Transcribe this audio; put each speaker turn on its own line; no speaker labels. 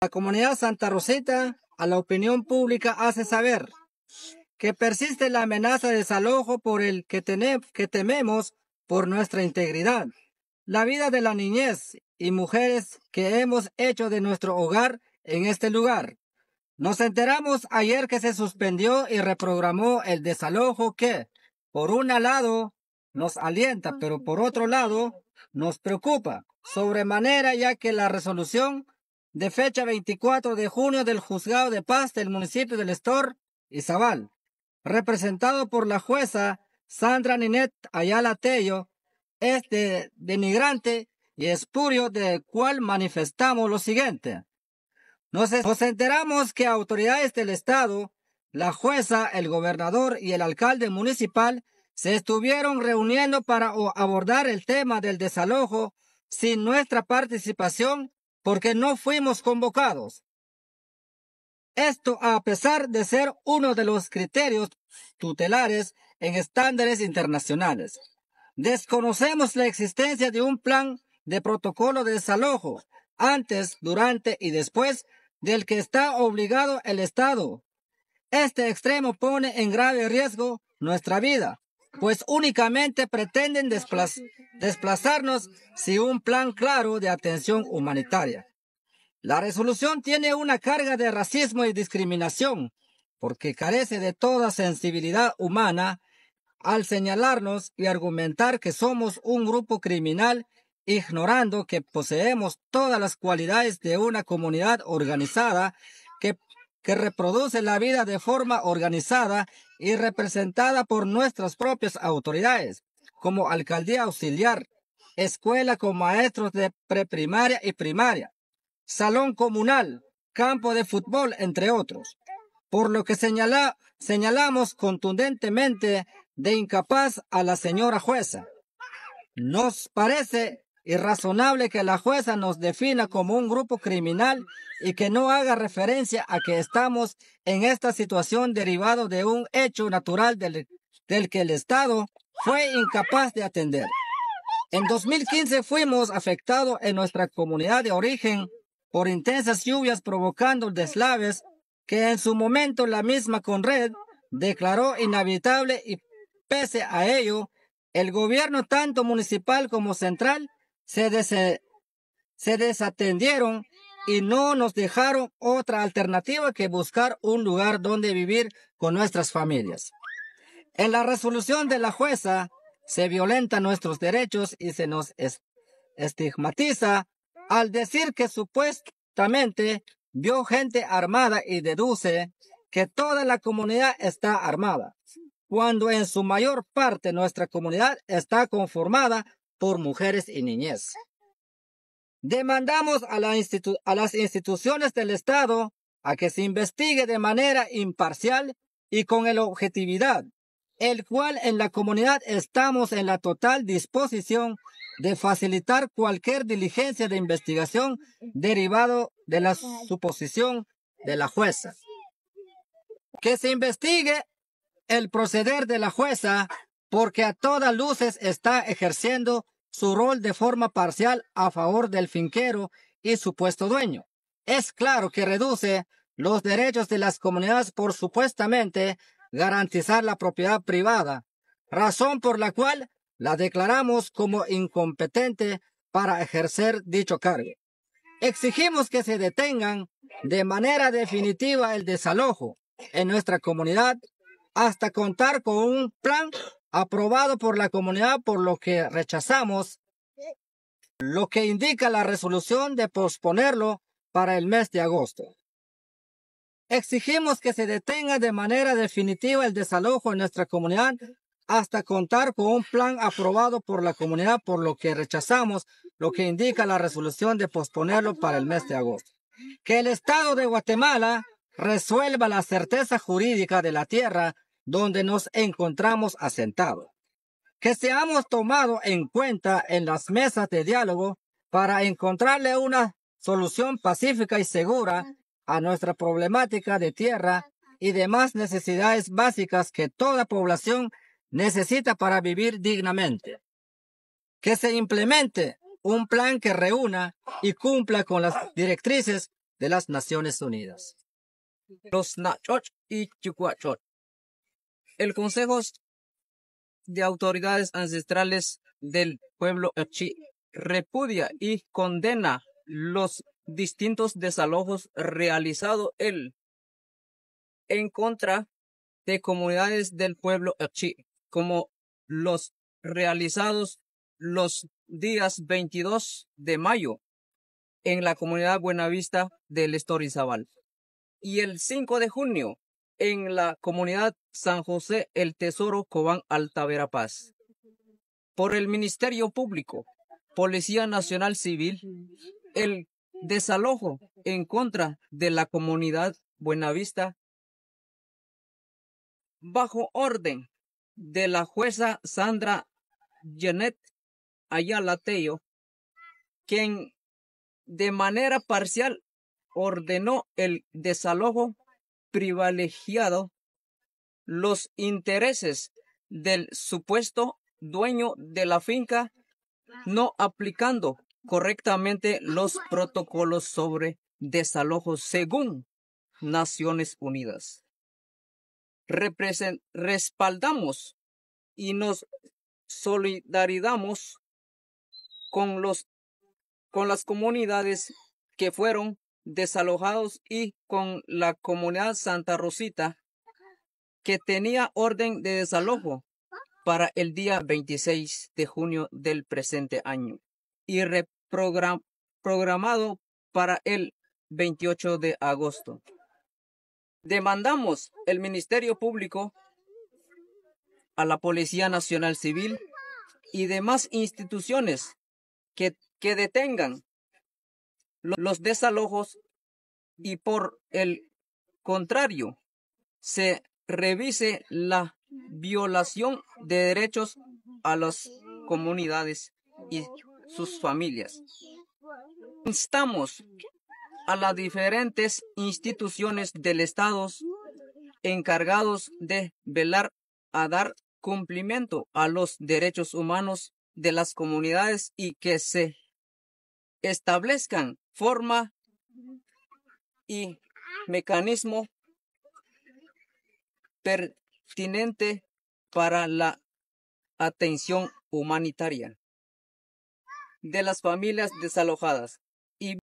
La comunidad Santa Rosita a la opinión pública hace saber que persiste la amenaza de desalojo por el que, que tememos por nuestra integridad, la vida de la niñez y mujeres que hemos hecho de nuestro hogar en este lugar. Nos enteramos ayer que se suspendió y reprogramó el desalojo que, por un lado, nos alienta, pero por otro lado, nos preocupa sobremanera ya que la resolución de fecha 24 de junio del Juzgado de Paz del municipio del Estor, Izabal, representado por la jueza Sandra Ninet Ayala Tello, este denigrante y espurio de cual manifestamos lo siguiente. Nos, nos enteramos que autoridades del Estado, la jueza, el gobernador y el alcalde municipal se estuvieron reuniendo para abordar el tema del desalojo sin nuestra participación porque no fuimos convocados. Esto a pesar de ser uno de los criterios tutelares en estándares internacionales. Desconocemos la existencia de un plan de protocolo de desalojo antes, durante y después del que está obligado el Estado. Este extremo pone en grave riesgo nuestra vida, pues únicamente pretenden desplazarnos sin un plan claro de atención humanitaria. La resolución tiene una carga de racismo y discriminación, porque carece de toda sensibilidad humana al señalarnos y argumentar que somos un grupo criminal, ignorando que poseemos todas las cualidades de una comunidad organizada que, reproduce la vida de forma organizada y representada por nuestras propias autoridades, como alcaldía auxiliar, escuela con maestros de preprimaria y primaria, salón comunal, campo de fútbol, entre otros. Por lo que señalamos contundentemente de incapaz a la señora jueza. Nos parece irrazonable que la jueza nos defina como un grupo criminal y que no haga referencia a que estamos en esta situación derivado de un hecho natural del, del que el Estado fue incapaz de atender. En 2015 fuimos afectados en nuestra comunidad de origen por intensas lluvias provocando deslaves que en su momento la misma Conred declaró inhabitable y pese a ello, el gobierno tanto municipal como central se, se desatendieron y no nos dejaron otra alternativa que buscar un lugar donde vivir con nuestras familias. En la resolución de la jueza se violentan nuestros derechos y se nos estigmatiza al decir que supuestamente vio gente armada y deduce que toda la comunidad está armada, cuando en su mayor parte nuestra comunidad está conformada por mujeres y niñez. Demandamos a, las instituciones del Estado a que se investigue de manera imparcial y con el objetividad, el cual en la comunidad estamos en la total disposición de facilitar cualquier diligencia de investigación derivado de la suposición de la jueza. Que se investigue el proceder de la jueza porque a todas luces está ejerciendo su rol de forma parcial a favor del finquero y supuesto dueño. Es claro que reduce los derechos de las comunidades por supuestamente garantizar la propiedad privada, razón por la cual la declaramos como incompetente para ejercer dicho cargo. Exigimos que se detengan de manera definitiva el desalojo en nuestra comunidad hasta contar con un plan aprobado por la comunidad, por lo que rechazamos lo que indica la resolución de posponerlo para el mes de agosto. Exigimos que se detenga de manera definitiva el desalojo en nuestra comunidad hasta contar con un plan aprobado por la comunidad, por lo que rechazamos lo que indica la resolución de posponerlo para el mes de agosto. Que el Estado de Guatemala resuelva la certeza jurídica de la tierra donde nos encontramos asentados. Que seamos tomados en cuenta en las mesas de diálogo para encontrarle una solución pacífica y segura a nuestra problemática de tierra y demás necesidades básicas que toda población necesita para vivir dignamente. Que se implemente un plan que reúna y cumpla con las directrices de las Naciones Unidas. Los Nachoch y Chicuachot.
El Consejo de Autoridades Ancestrales del Pueblo Ochi repudia y condena los distintos desalojos realizados él en contra de comunidades del pueblo Ochi como los realizados los días 22 de mayo en la comunidad Buenavista del Estorizabal y el 5 de junio en la comunidad San José El Tesoro Cobán Altavera Paz Por el Ministerio Público, Policía Nacional Civil, el desalojo en contra de la comunidad Buenavista bajo orden de la jueza Sandra Janet Ayala Tello, quien de manera parcial ordenó el desalojo privilegiado los intereses del supuesto dueño de la finca no aplicando correctamente los protocolos sobre desalojo según Naciones Unidas respaldamos y nos solidarizamos con, los, con las comunidades que fueron desalojados y con la comunidad Santa Rosita que tenía orden de desalojo para el día 26 de junio del presente año y reprogramado para el 28 de agosto. Demandamos el Ministerio Público, a la Policía Nacional Civil y demás instituciones que, que detengan los desalojos y por el contrario se revise la violación de derechos a las comunidades y sus familias. Instamos a las diferentes instituciones del Estado encargados de velar a dar cumplimiento a los derechos humanos de las comunidades y que se establezcan forma y mecanismo pertinente para la atención humanitaria de las familias desalojadas y